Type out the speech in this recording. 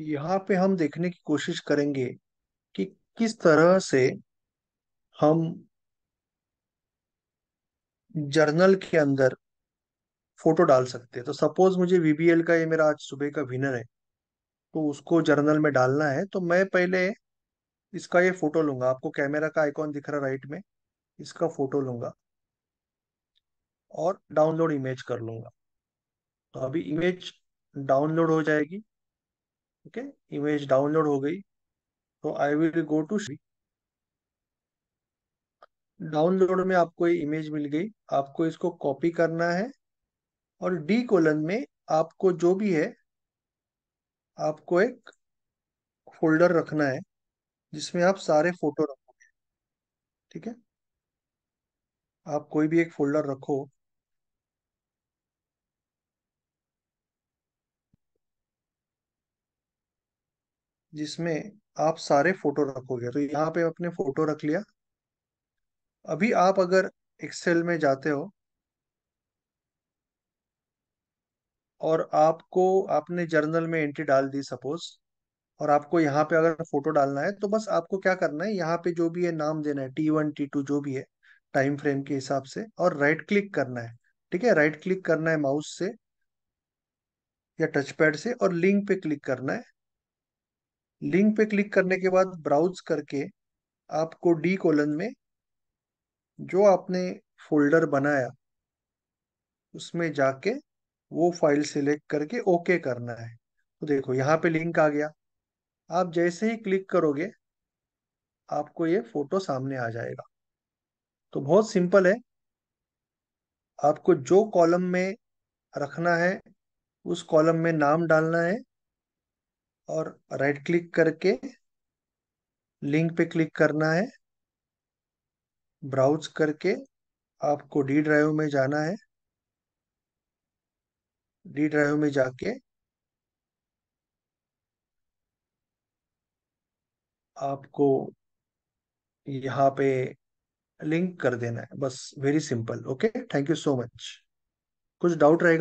यहाँ पे हम देखने की कोशिश करेंगे कि किस तरह से हम जर्नल के अंदर फोटो डाल सकते हैं तो सपोज मुझे वीबीएल का ये मेरा आज सुबह का विनर है तो उसको जर्नल में डालना है तो मैं पहले इसका ये फोटो लूंगा आपको कैमरा का आइकॉन दिख रहा राइट में इसका फोटो लूंगा और डाउनलोड इमेज कर लूंगा तो अभी इमेज डाउनलोड हो जाएगी ओके इमेज डाउनलोड हो गई तो I will go to download में आपको ये इमेज मिल गई आपको इसको कॉपी करना है और डी कोलन में आपको जो भी है आपको एक फोल्डर रखना है जिसमें आप सारे फोटो रखोगे ठीक है आप कोई भी एक फोल्डर रखो जिसमें आप सारे फोटो रखोगे तो यहाँ पे आपने फोटो रख लिया अभी आप अगर एक्सेल में जाते हो और आपको आपने जर्नल में एंट्री डाल दी सपोज और आपको यहाँ पे अगर फोटो डालना है तो बस आपको क्या करना है यहाँ पे जो भी है नाम देना है टी वन टी टू जो भी है टाइम फ्रेम के हिसाब से और राइट क्लिक करना है ठीक है राइट क्लिक करना है माउस से या टचपैड से और लिंक पे क्लिक करना है लिंक पे क्लिक करने के बाद ब्राउज करके आपको डी कॉलन में जो आपने फोल्डर बनाया उसमें जाके वो फाइल सिलेक्ट करके ओके करना है तो देखो यहाँ पे लिंक आ गया आप जैसे ही क्लिक करोगे आपको ये फोटो सामने आ जाएगा तो बहुत सिंपल है आपको जो कॉलम में रखना है उस कॉलम में नाम डालना है और राइट क्लिक करके लिंक पे क्लिक करना है ब्राउज करके आपको डी ड्राइव में जाना है डी ड्राइव में जाके आपको यहाँ पे लिंक कर देना है बस very simple okay thank you so much कुछ डाउट रहेगा